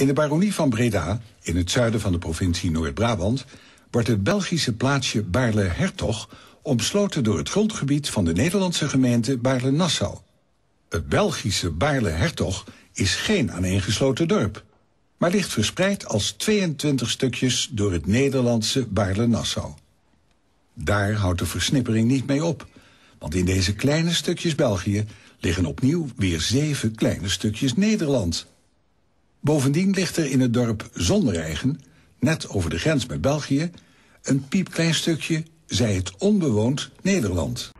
In de baronie van Breda, in het zuiden van de provincie Noord-Brabant... wordt het Belgische plaatsje Baarle-Hertog... omsloten door het grondgebied van de Nederlandse gemeente Baarle-Nassau. Het Belgische Baarle-Hertog is geen aaneengesloten dorp... maar ligt verspreid als 22 stukjes door het Nederlandse Baarle-Nassau. Daar houdt de versnippering niet mee op... want in deze kleine stukjes België liggen opnieuw weer zeven kleine stukjes Nederland... Bovendien ligt er in het dorp Zondereigen, net over de grens met België... een piepklein stukje, zij het onbewoond, Nederland.